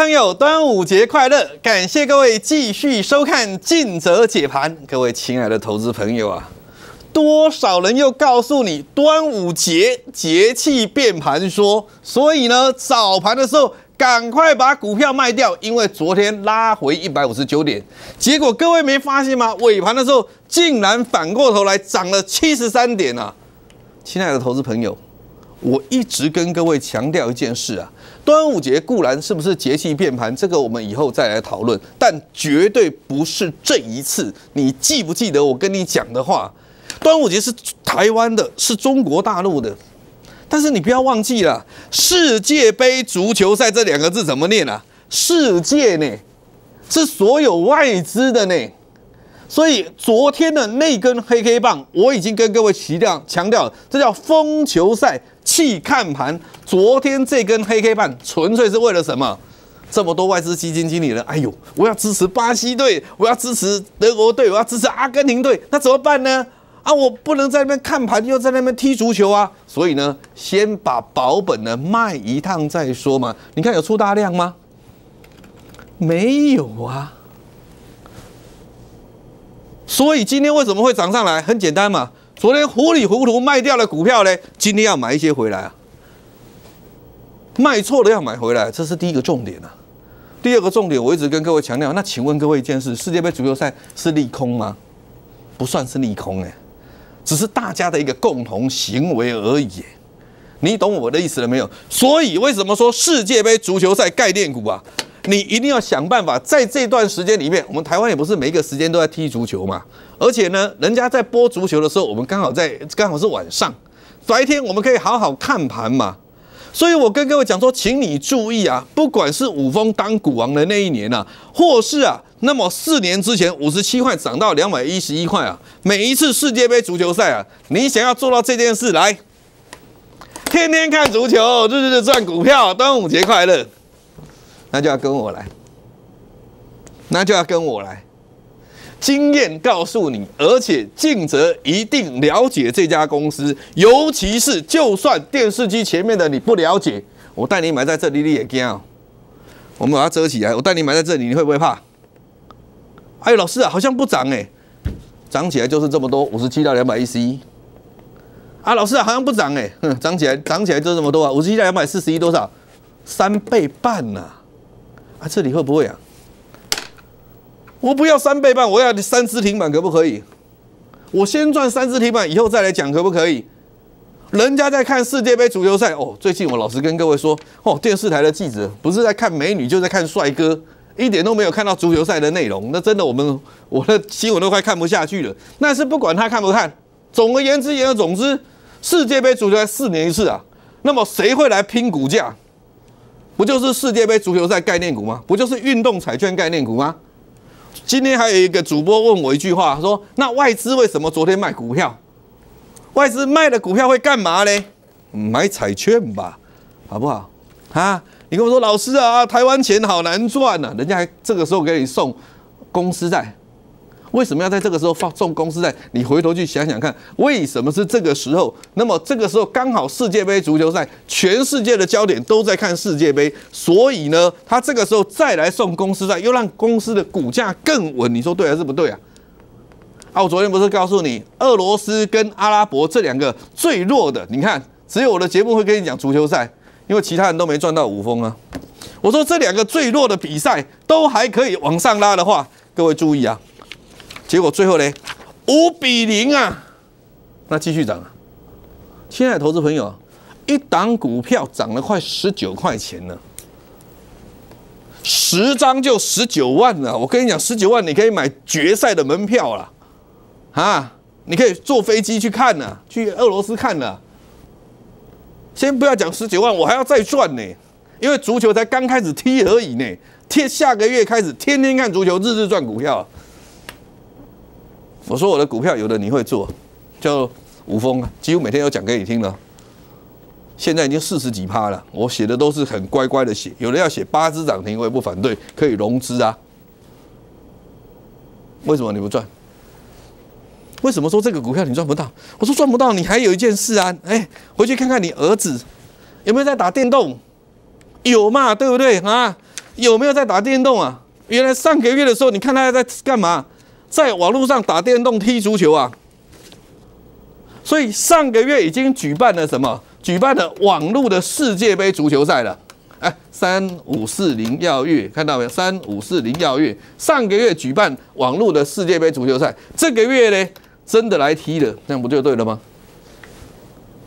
朋友，端午节快乐！感谢各位继续收看《尽责解盘》。各位亲爱的投资朋友啊，多少人又告诉你端午节节气变盘说？所以呢，早盘的时候赶快把股票卖掉，因为昨天拉回一百五十九点。结果各位没发现吗？尾盘的时候竟然反过头来涨了七十三点啊！亲爱的投资朋友，我一直跟各位强调一件事啊。端午节固然是不是节气变盘，这个我们以后再来讨论。但绝对不是这一次。你记不记得我跟你讲的话？端午节是台湾的，是中国大陆的。但是你不要忘记了，世界杯足球赛这两个字怎么念呢？世界呢？是所有外资的呢？所以昨天的那根黑黑棒，我已经跟各位强调强调了，这叫疯球赛。弃看盘，昨天这根黑 K 盘纯粹是为了什么？这么多外资基金经理人，哎呦，我要支持巴西队，我要支持德国队，我要支持阿根廷队，那怎么办呢？啊，我不能在那边看盘，又在那边踢足球啊！所以呢，先把保本的卖一趟再说嘛。你看有出大量吗？没有啊。所以今天为什么会涨上来？很简单嘛。昨天糊里糊涂卖掉了股票呢，今天要买一些回来啊，卖错了要买回来，这是第一个重点啊。第二个重点，我一直跟各位强调。那请问各位一件事：世界杯足球赛是利空吗？不算是利空哎，只是大家的一个共同行为而已。你懂我的意思了没有？所以为什么说世界杯足球赛概念股啊？你一定要想办法，在这段时间里面，我们台湾也不是每一个时间都在踢足球嘛。而且呢，人家在播足球的时候，我们刚好在刚好是晚上，白天我们可以好好看盘嘛。所以我跟各位讲说，请你注意啊，不管是五峰当股王的那一年呐，或是啊，那么四年之前五十七块涨到两百一十一块啊，每一次世界杯足球赛啊，你想要做到这件事来，天天看足球，日日赚股票，端午节快乐。那就要跟我来，那就要跟我来。经验告诉你，而且尽责一定了解这家公司，尤其是就算电视机前面的你不了解，我带你买在这里你也惊啊。我们把它遮起来，我带你买在这里，你会不会怕？哎，老师啊，好像不涨哎，涨起来就是这么多，五十七到两百一十一。啊，老师啊，好像不涨哎，哼，涨起来涨起来就这么多啊，五十七到两百四十一多少？三倍半呐。啊，这里会不会啊？我不要三倍半，我要三只停板，可不可以？我先赚三只停板，以后再来讲，可不可以？人家在看世界杯足球赛哦。最近我老实跟各位说哦，电视台的记者不是在看美女，就在看帅哥，一点都没有看到足球赛的内容。那真的，我们我的新闻都快看不下去了。那是不管他看不看。总而言之言而总之，世界杯足球赛四年一次啊，那么谁会来拼股价？不就是世界杯足球赛概念股吗？不就是运动彩券概念股吗？今天还有一个主播问我一句话，说那外资为什么昨天卖股票？外资卖了股票会干嘛呢？买彩券吧，好不好？啊，你跟我说老师啊，台湾钱好难赚呐，人家还这个时候给你送公司债。为什么要在这个时候放送公司债？你回头去想想看，为什么是这个时候？那么这个时候刚好世界杯足球赛，全世界的焦点都在看世界杯，所以呢，他这个时候再来送公司债，又让公司的股价更稳。你说对还是不对啊？啊，我昨天不是告诉你，俄罗斯跟阿拉伯这两个最弱的，你看，只有我的节目会跟你讲足球赛，因为其他人都没赚到五分啊。我说这两个最弱的比赛都还可以往上拉的话，各位注意啊。结果最后呢，五比零啊，那继续涨啊！亲爱的投资朋友，一档股票涨了快十九块钱呢，十张就十九万了。我跟你讲，十九万你可以买决赛的门票了，啊，你可以坐飞机去看了，去俄罗斯看了。先不要讲十九万，我还要再赚呢，因为足球才刚开始踢而已呢。天，下个月开始天天看足球，日日赚股票。我说我的股票有的你会做，叫吴峰，几乎每天要讲给你听了。现在已经四十几趴了，我写的都是很乖乖的写，有的要写八只涨停，我也不反对，可以融资啊。为什么你不赚？为什么说这个股票你赚不到？我说赚不到，你还有一件事啊，哎，回去看看你儿子有没有在打电动，有嘛，对不对啊？有没有在打电动啊？原来上个月的时候，你看他在干嘛？在网络上打电动、踢足球啊，所以上个月已经举办了什么？举办了网络的世界杯足球赛了。哎，三五四零耀月，看到没有？三五四零耀月，上个月举办网络的世界杯足球赛，这个月呢，真的来踢了，这样不就对了吗？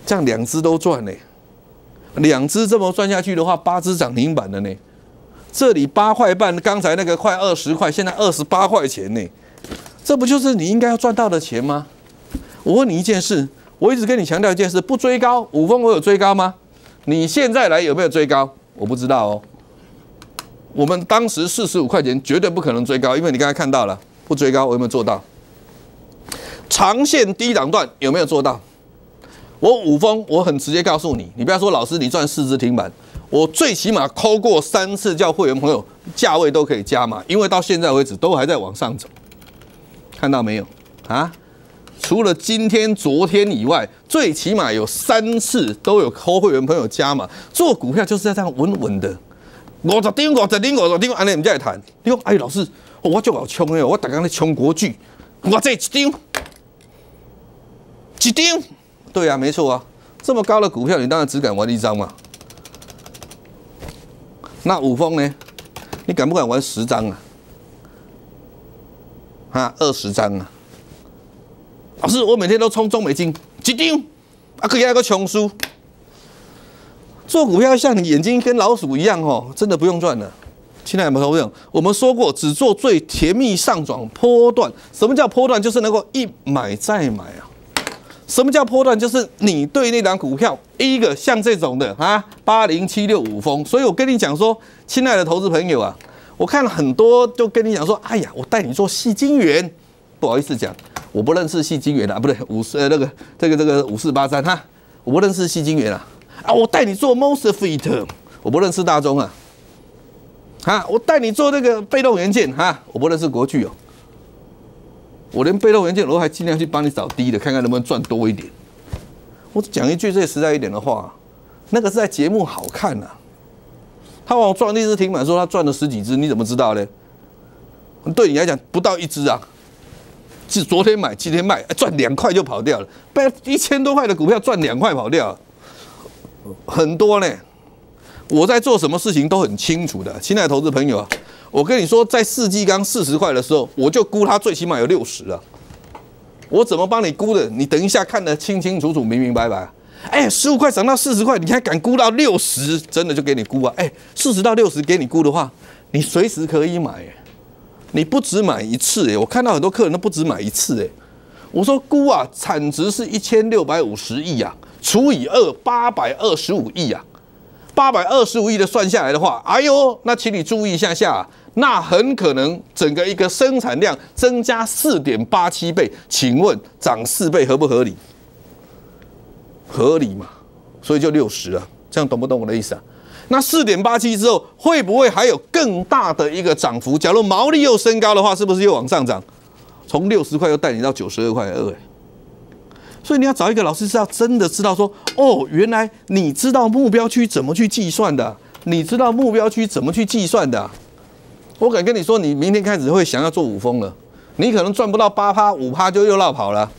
这样两只都赚呢，两只这么赚下去的话，八只涨停板了呢。这里八块半，刚才那个快二十块，现在二十八块钱呢。这不就是你应该要赚到的钱吗？我问你一件事，我一直跟你强调一件事，不追高。五峰，我有追高吗？你现在来有没有追高？我不知道哦。我们当时四十五块钱绝对不可能追高，因为你刚才看到了，不追高我有没有做到？长线低档段有没有做到？我五峰，我很直接告诉你，你不要说老师你赚四只停板，我最起码抠过三次，叫会员朋友价位都可以加嘛，因为到现在为止都还在往上走。看到没有啊？除了今天、昨天以外，最起码有三次都有扣会员朋友加嘛。做股票就是要这样稳稳的。我十盯，五十盯，五十盯，安内唔再谈。你为哎老师，我就好穷哎，我大家在穷国巨，我这一盯，一盯，对呀，没错啊。这么高的股票，你当然只敢玩一张嘛。那五峰呢？你敢不敢玩十张啊？啊，二十张啊！老师，我每天都充中美金，几丁啊，可以来个穷书。做股票像你眼睛跟老鼠一样哦，真的不用赚了。亲爱的投资朋友，我们说过只做最甜蜜上涨波段。什么叫波段？就是能够一买再买啊。什么叫波段？就是你对那档股票，一个像这种的啊，八零七六五峰。所以我跟你讲说，亲爱的投资朋友啊。我看了很多，就跟你讲说，哎呀，我带你做戏精元，不好意思讲，我不认识戏精元啊，不对，五四那个这个这个五四八三哈，我不认识戏精元啊，啊，我带你做 m o s t f i t 我不认识大中啊，啊，我带你做那个被动元件哈，我不认识国巨哦，我连被动元件我还尽量去帮你找低的，看看能不能赚多一点。我讲一句最实在一点的话，那个是在节目好看啊。他往撞那只停板的时候，他赚了十几只，你怎么知道呢？对你来讲不到一只啊，是昨天买今天卖，赚两块就跑掉了，被一千多块的股票赚两块跑掉，很多呢。我在做什么事情都很清楚的，亲爱的投资朋友啊，我跟你说，在四季刚四十块的时候，我就估它最起码有六十啊。我怎么帮你估的？你等一下看得清清楚楚、明明白白。哎，十五块涨到四十块，你还敢估到六十？真的就给你估啊！哎，四十到六十给你估的话，你随时可以买。你不只买一次哎，我看到很多客人都不止买一次哎。我说估啊，产值是一千六百五十亿啊，除以二，八百二十五亿啊。八百二十五亿的算下来的话，哎呦，那请你注意一下下，那很可能整个一个生产量增加四点八七倍。请问涨四倍合不合理？合理嘛，所以就六十了，这样懂不懂我的意思啊？那四点八七之后会不会还有更大的一个涨幅？假如毛利又升高的话，是不是又往上涨？从六十块又带领到九十二块二哎。所以你要找一个老师是要真的知道说，哦，原来你知道目标区怎么去计算的，你知道目标区怎么去计算的。我敢跟你说，你明天开始会想要做五峰了，你可能赚不到八趴五趴就又绕跑了。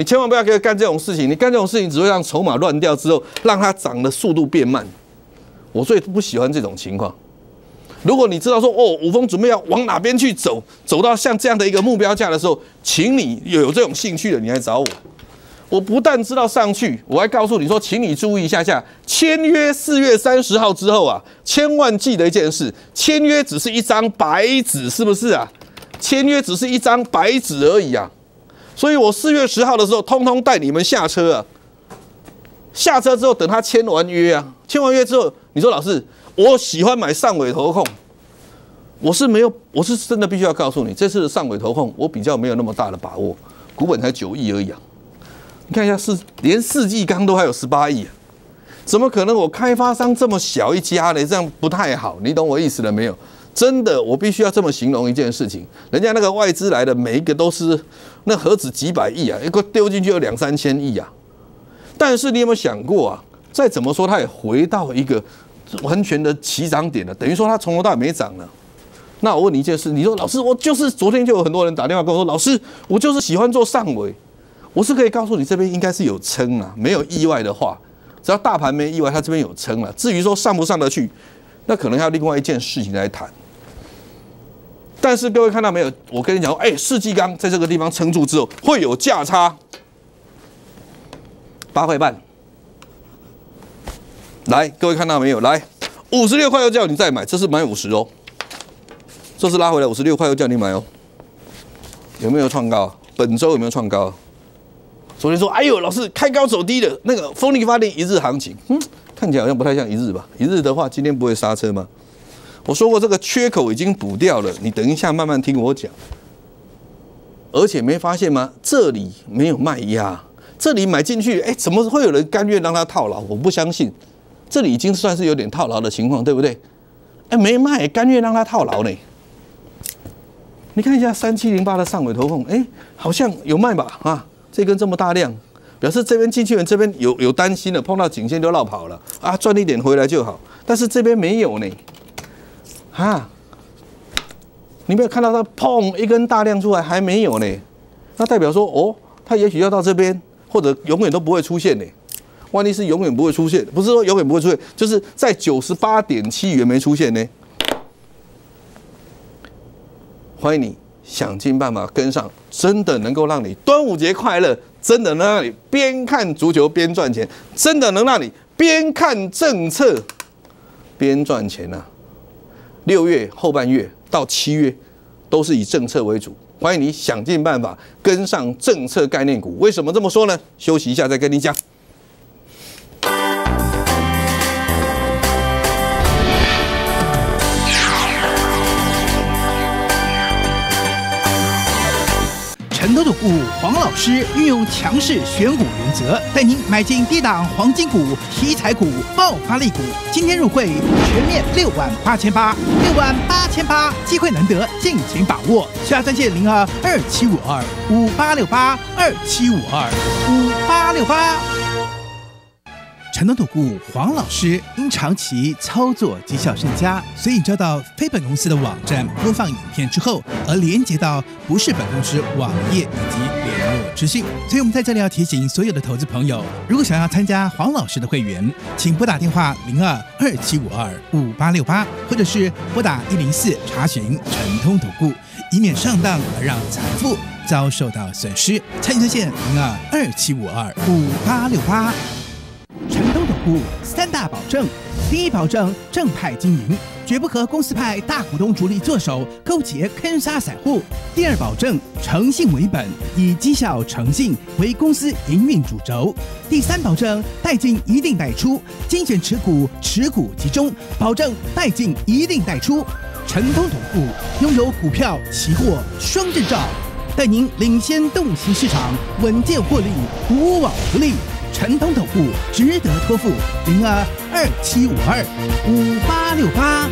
你千万不要给他干这种事情，你干这种事情只会让筹码乱掉，之后让它涨的速度变慢。我最不喜欢这种情况。如果你知道说，哦，五峰准备要往哪边去走，走到像这样的一个目标价的时候，请你有有这种兴趣的，你来找我。我不但知道上去，我还告诉你说，请你注意一下下，签约四月三十号之后啊，千万记得一件事，签约只是一张白纸，是不是啊？签约只是一张白纸而已啊。所以，我四月十号的时候，通通带你们下车啊。下车之后，等他签完约啊，签完约之后，你说老师，我喜欢买上尾投控，我是没有，我是真的必须要告诉你，这次的上尾投控，我比较没有那么大的把握。股本才九亿而已啊，你看一下，是连四季钢都还有十八亿，怎么可能？我开发商这么小一家呢？这样不太好，你懂我意思了没有？真的，我必须要这么形容一件事情：，人家那个外资来的每一个都是，那何止几百亿啊？一个丢进去有两三千亿啊！但是你有没有想过啊？再怎么说，它也回到一个完全的起涨点了，等于说它从头到尾没涨了。那我问你一件事：，你说老师，我就是昨天就有很多人打电话跟我说，老师，我就是喜欢做上尾，我是可以告诉你，这边应该是有撑啊，没有意外的话，只要大盘没意外，它这边有撑了。至于说上不上得去，那可能还要另外一件事情来谈。但是各位看到没有？我跟你讲哎，世纪钢在这个地方撑住之后，会有价差，八块半。来，各位看到没有？来，五十六块又叫你再买，这是买五十哦。这是拉回来五十六块又叫你买哦。有没有创高？本周有没有创高？昨天说，哎呦，老师开高走低的那个风力发电一日行情，嗯，看起来好像不太像一日吧？一日的话，今天不会刹车吗？我说过这个缺口已经补掉了，你等一下慢慢听我讲。而且没发现吗？这里没有卖压，这里买进去，哎，怎么会有人甘愿让他套牢？我不相信，这里已经算是有点套牢的情况，对不对？哎，没卖，甘愿让他套牢呢。你看一下三七零八的上尾头控，哎，好像有卖吧？啊，这根这么大量，表示这边进去人这边有有担心了，碰到颈线就绕跑了啊，赚一点回来就好。但是这边没有呢。啊！你没有看到它，砰！一根大量出来还没有呢，那代表说，哦，它也许要到这边，或者永远都不会出现呢。万一是永远不会出现，不是说永远不会出现，就是在九十八点七元没出现呢。欢迎你想尽办法跟上，真的能够让你端午节快乐，真的能让你边看足球边赚钱，真的能让你边看政策边赚钱呢。六月后半月到七月，都是以政策为主。欢迎你想尽办法跟上政策概念股。为什么这么说呢？休息一下再跟你讲。五黄老师运用强势选股原则，带您买进低档黄金股、题材股、爆发力股。今天入会全面六万八千八，六万八千八，机会难得，尽情把握。下三线零二二七五二五八六八，二七五二五八六八。陈通土顾黄老师因长期操作绩效甚佳，所以遭到非本公司的网站播放影片之后而连接到不是本公司网页以及联络资讯，所以我们在这里要提醒所有的投资朋友，如果想要参加黄老师的会员，请拨打电话零二二七五二五八六八，或者是拨打一零四查询陈通土顾，以免上当而让财富遭受到损失。参与推线零二二七五二五八六八。五三大保证：第一保证正派经营，绝不和公司派大股东主力坐手勾结坑杀散户；第二保证诚信为本，以绩效诚信为公司营运主轴；第三保证带进一定带出，精选持股，持股集中，保证带进一定带出，成功同步，拥有股票期货双证照，带您领先洞悉市场，稳健获利，无往不利。陈东总户值得托付，零二二七五二五八六八。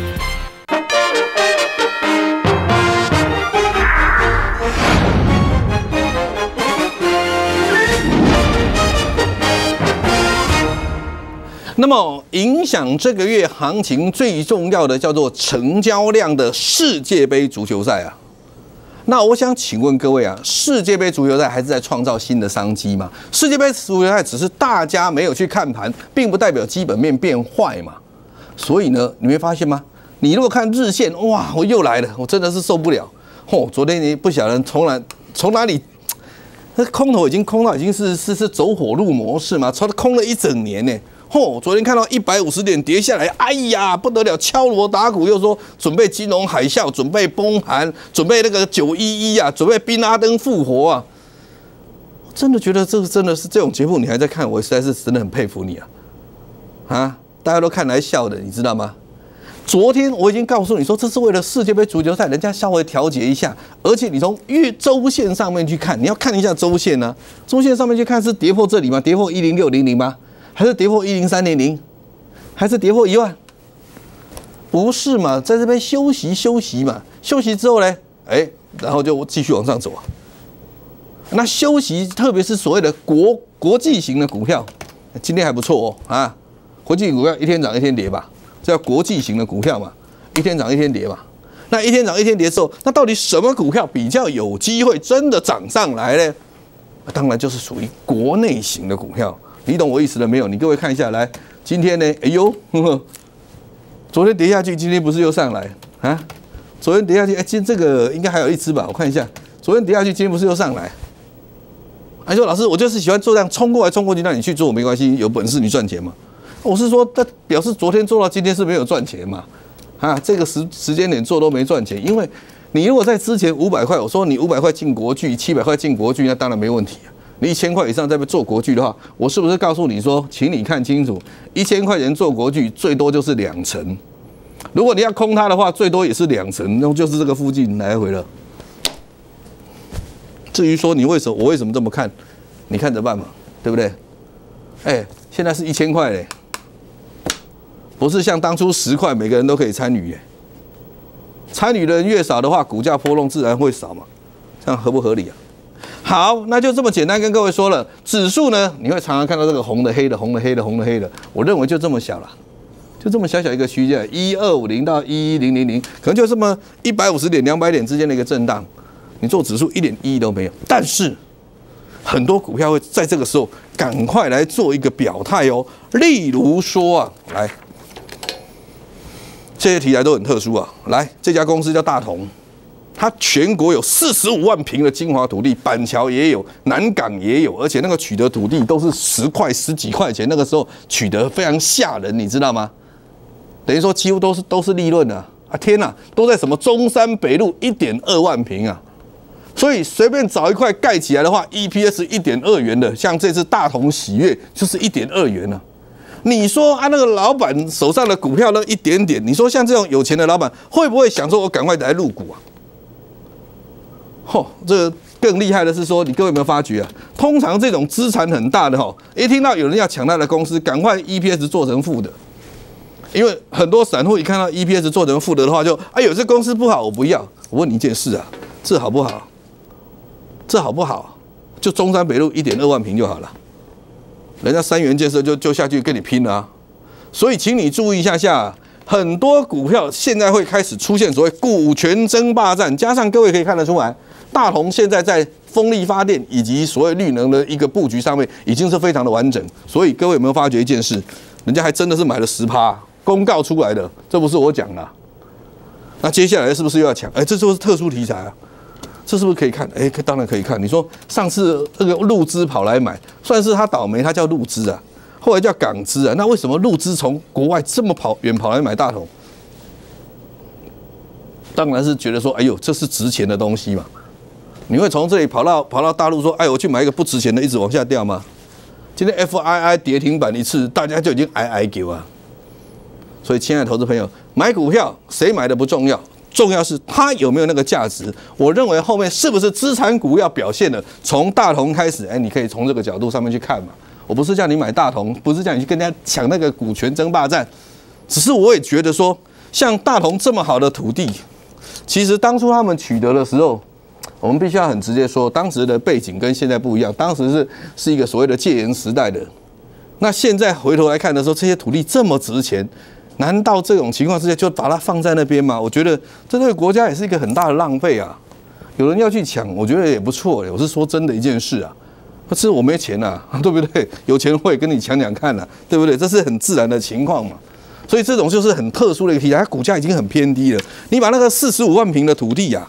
那么，影响这个月行情最重要的叫做成交量的世界杯足球赛啊。那我想请问各位啊，世界杯足球赛还是在创造新的商机吗？世界杯足球赛只是大家没有去看盘，并不代表基本面变坏嘛。所以呢，你没发现吗？你如果看日线，哇，我又来了，我真的是受不了。嚯，昨天你不晓得从哪从哪里，那空头已经空到已经是是是走火入魔式嘛，从空了一整年呢。吼！昨天看到一百五十点跌下来，哎呀，不得了，敲锣打鼓，又说准备金融海啸，准备崩盘，准备那个九一一啊，准备宾拉登复活啊！真的觉得这个真的是这种节目，你还在看，我实在是真的很佩服你啊！啊，大家都看来笑的，你知道吗？昨天我已经告诉你说，这是为了世界杯足球赛，人家稍微调节一下，而且你从月周线上面去看，你要看一下周线啊，周线上面去看是跌破这里吗？跌破一零六零零吗？还是跌破一零三零零，还是跌破一万？不是嘛，在这边休息休息嘛，休息之后呢，哎，然后就继续往上走。那休息，特别是所谓的国国际型的股票，今天还不错哦啊！国际股票一天涨一天跌吧，这叫国际型的股票嘛，一天涨一天跌嘛。那一天涨一天跌之后，那到底什么股票比较有机会真的涨上来呢？当然就是属于国内型的股票。你懂我意思了没有？你各位看一下，来，今天呢？哎呦，昨天跌下去，今天不是又上来啊？昨天跌下去，哎，今这个应该还有一只吧？我看一下，昨天跌下去，今天不是又上来？他说：“老师，我就是喜欢做这样冲过来、冲过去，让你去做，没关系，有本事你赚钱嘛。”我是说，它表示昨天做到今天是没有赚钱嘛？啊，这个时时间点做都没赚钱，因为你如果在之前五百块，我说你五百块进国巨，七百块进国巨，那当然没问题啊。你一千块以上在做国剧的话，我是不是告诉你说，请你看清楚，一千块钱做国剧最多就是两成。如果你要空它的话，最多也是两成，那就是这个附近来回了。至于说你为什么我为什么这么看，你看着办嘛，对不对？哎，现在是一千块嘞，不是像当初十块每个人都可以参与耶。参与的人越少的话，股价波动自然会少嘛，这样合不合理啊？好，那就这么简单跟各位说了，指数呢，你会常常看到这个红的、黑的、红的、黑的、红的、黑的，我认为就这么小了，就这么小小一个区间，一二五零到一一零零零，可能就这么一百五十点、两百点之间的一个震荡，你做指数一点意义都没有。但是很多股票会在这个时候赶快来做一个表态哦，例如说啊，来，这些题材都很特殊啊，来，这家公司叫大同。它全国有四十五万平的精华土地，板桥也有，南港也有，而且那个取得土地都是十块十几块钱，那个时候取得非常吓人，你知道吗？等于说几乎都是都是利润啊。啊天哪，都在什么中山北路一点二万平啊！所以随便找一块盖起来的话，EPS 一点二元的，像这次大同喜悦就是一点二元了。你说啊，那个老板手上的股票那一点点，你说像这种有钱的老板会不会想说我赶快来入股啊？哦，这更厉害的是说，你各位有没有发觉啊？通常这种资产很大的吼，一听到有人要抢他的公司，赶快 E P S 做成负的，因为很多散户一看到 E P S 做成负的的话，就哎，有些公司不好，我不要。我问你一件事啊，这好不好？这好不好？就中山北路一点二万平就好了，人家三元建设就就下去跟你拼了啊！所以，请你注意一下下，很多股票现在会开始出现所谓股权争霸战，加上各位可以看得出来。大同现在在风力发电以及所谓绿能的一个布局上面，已经是非常的完整。所以各位有没有发觉一件事？人家还真的是买了十趴公告出来的，这不是我讲的。那接下来是不是又要抢？哎，这就是特殊题材啊！这是不是可以看？哎，当然可以看。你说上次那个陆资跑来买，算是他倒霉，他叫陆资啊，后来叫港资啊。那为什么陆资从国外这么跑远跑来买大同？当然是觉得说，哎呦，这是值钱的东西嘛。你会从这里跑到跑到大陆说，哎，我去买一个不值钱的，一直往下掉吗？今天 FII 跌停板一次，大家就已经挨挨求啊。所以，亲爱的投资朋友，买股票谁买的不重要，重要是他有没有那个价值。我认为后面是不是资产股要表现的，从大同开始，哎，你可以从这个角度上面去看嘛。我不是叫你买大同，不是叫你去跟人家抢那个股权争霸战，只是我也觉得说，像大同这么好的土地，其实当初他们取得的时候。我们必须要很直接说，当时的背景跟现在不一样。当时是是一个所谓的戒严时代的，那现在回头来看的时候，这些土地这么值钱，难道这种情况之下就把它放在那边吗？我觉得这对国家也是一个很大的浪费啊。有人要去抢，我觉得也不错。我是说真的一件事啊，可是我没钱呐，对不对？有钱会跟你抢抢看啊，对不对？这是很自然的情况嘛。所以这种就是很特殊的一个题材，它股价已经很偏低了。你把那个四十五万平的土地呀。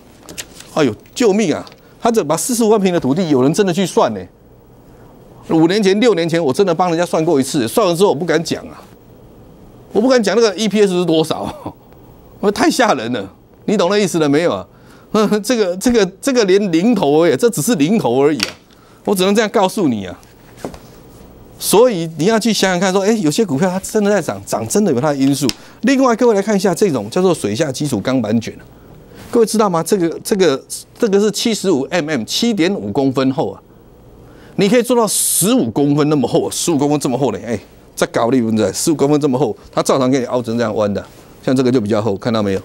哎呦，救命啊！他这把四十五万平的土地，有人真的去算呢。五年前、六年前，我真的帮人家算过一次，算完之后我不敢讲啊，我不敢讲那个 EPS 是多少，我太吓人了。你懂那意思了没有啊？这个、这个、这个连零头已，这只是零头而已啊。我只能这样告诉你啊。所以你要去想想看，说，哎，有些股票它真的在涨，涨真的有它的因素。另外，各位来看一下这种叫做水下基础钢板卷。各位知道吗？这个、这个、这个是七十五 mm，七点五公分厚啊！你可以做到十五公分那么厚，十五公分这么厚呢？哎，在搞的，你在十五公分这么厚，它照常给你凹成这样弯的。像这个就比较厚，看到没有？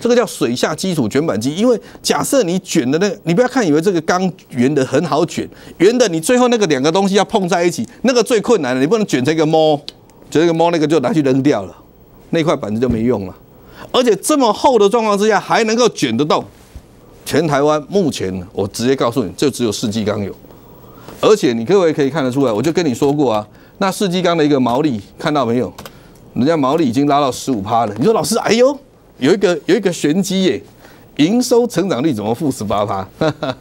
这个叫水下基础卷板机。因为假设你卷的那个，你不要看以为这个钢圆的很好卷，圆的你最后那个两个东西要碰在一起，那个最困难的，你不能卷成一个猫，卷一个猫那个就拿去扔掉了，那块板子就没用了。而且这么厚的状况之下，还能够卷得到？全台湾目前我直接告诉你，就只有世纪钢有。而且你各位可以看得出来，我就跟你说过啊，那世纪钢的一个毛利，看到没有？人家毛利已经拉到十五趴了。你说老师，哎呦，有一个有一个玄机耶，营收成长率怎么负十八趴？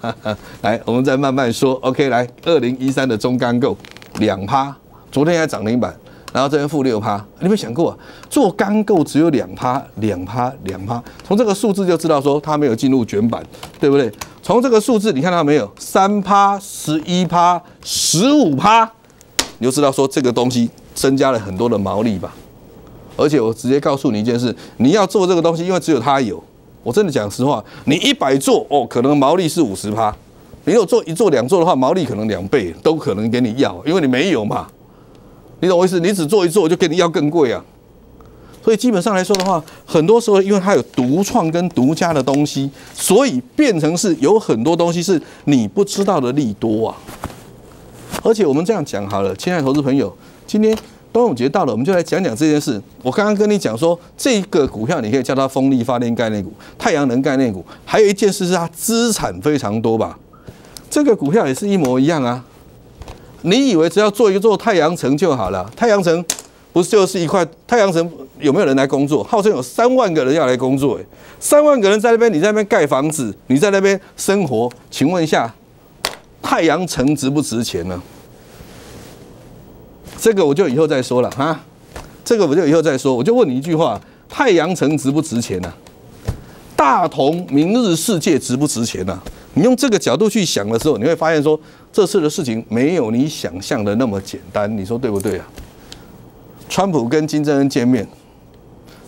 来，我们再慢慢说。OK，来，二零一三的中钢构两趴，昨天还涨停板。然后这边负六趴，你有没有想过啊？做钢构只有两趴，两趴，两趴。从这个数字就知道说它没有进入卷板，对不对？从这个数字你看到没有？三趴、十一趴、十五趴，你就知道说这个东西增加了很多的毛利吧。而且我直接告诉你一件事，你要做这个东西，因为只有它有。我真的讲实话，你一百做哦，可能毛利是五十趴。你如果做一做两座的话，毛利可能两倍，都可能给你要，因为你没有嘛。你懂我意思？你只做一做，就给你要更贵啊！所以基本上来说的话，很多时候因为它有独创跟独家的东西，所以变成是有很多东西是你不知道的利多啊！而且我们这样讲好了，亲爱的投资朋友，今天端午节到了，我们就来讲讲这件事。我刚刚跟你讲说，这个股票你可以叫它风力发电概念股、太阳能概念股，还有一件事是它资产非常多吧？这个股票也是一模一样啊！你以为只要做一座太阳城就好了？太阳城不是就是一块太阳城？有没有人来工作？号称有三万个人要来工作，三万个人在那边，你在那边盖房子，你在那边生活。请问一下，太阳城值不值钱呢？这个我就以后再说了哈，这个我就以后再说。我就问你一句话：太阳城值不值钱呢？大同明日世界值不值钱呢？你用这个角度去想的时候，你会发现说。这次的事情没有你想象的那么简单，你说对不对啊？川普跟金正恩见面，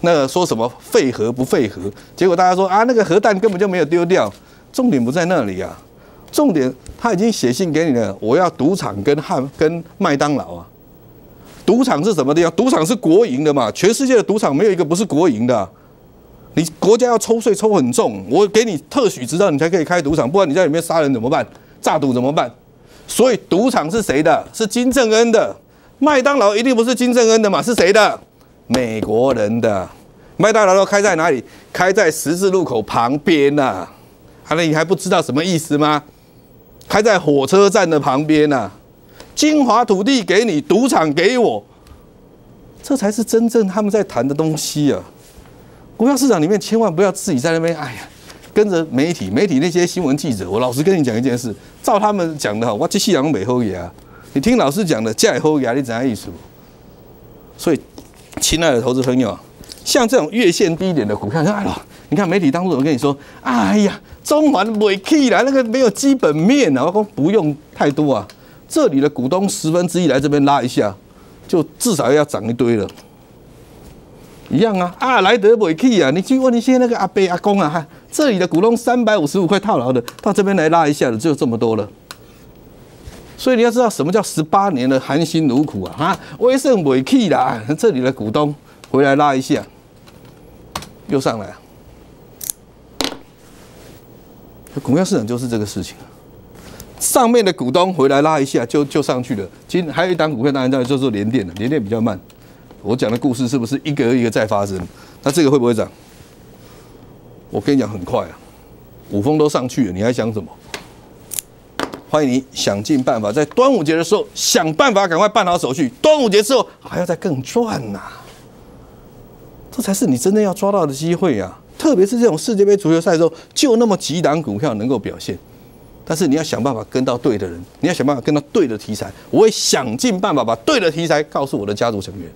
那说什么废核不废核？结果大家说啊，那个核弹根本就没有丢掉，重点不在那里啊。重点他已经写信给你了，我要赌场跟汉跟麦当劳啊。赌场是什么地方？赌场是国营的嘛？全世界的赌场没有一个不是国营的。你国家要抽税抽很重，我给你特许执照，你才可以开赌场，不然你在里面杀人怎么办？诈赌怎么办？所以赌场是谁的？是金正恩的。麦当劳一定不是金正恩的嘛？是谁的？美国人的。麦当劳都开在哪里？开在十字路口旁边呐。啊，那你还不知道什么意思吗？开在火车站的旁边呐。精华土地给你，赌场给我。这才是真正他们在谈的东西啊。股票市场里面千万不要自己在那边，哎呀。跟着媒体，媒体那些新闻记者，我老实跟你讲一件事，照他们讲的，我这西洋美后也。你听老师讲的，加后压你怎样意思？所以，亲爱的投资朋友，像这种月线低点的股票，像哎喽，你看媒体当初怎么跟你说？哎呀，中环买 K 来，那个没有基本面啊，我说不用太多啊，这里的股东十分之一来这边拉一下，就至少要涨一堆了。一样啊，啊来得买 k 啊，你去问你些那个阿伯阿公啊。这里的股东三百五十五块套牢的，到这边来拉一下的，只有这么多了。所以你要知道什么叫十八年的含辛茹苦啊！哈，威盛未气啦。这里的股东回来拉一下，又上来。股票市场就是这个事情，上面的股东回来拉一下就就上去了。今还有一档股票，当然在做做连电了，连电比较慢。我讲的故事是不是一个一个在发生？那这个会不会涨？我跟你讲，很快啊，五峰都上去了，你还想什么？欢迎你想尽办法，在端午节的时候想办法赶快办好手续。端午节之后还要再更赚呐，这才是你真正要抓到的机会啊！特别是这种世界杯足球赛的时候，就那么几档股票能够表现，但是你要想办法跟到对的人，你要想办法跟到对的题材。我会想尽办法把对的题材告诉我的家族成员。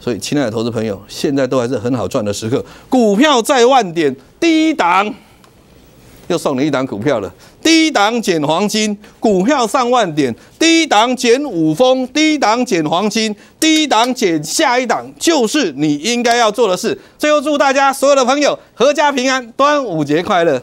所以，亲爱的投资朋友，现在都还是很好赚的时刻。股票在万点低档，又送你一档股票了。低档减黄金，股票上万点，低档减五峰，低档减黄金，低档减下一档，就是你应该要做的事。最后，祝大家所有的朋友阖家平安，端午节快乐。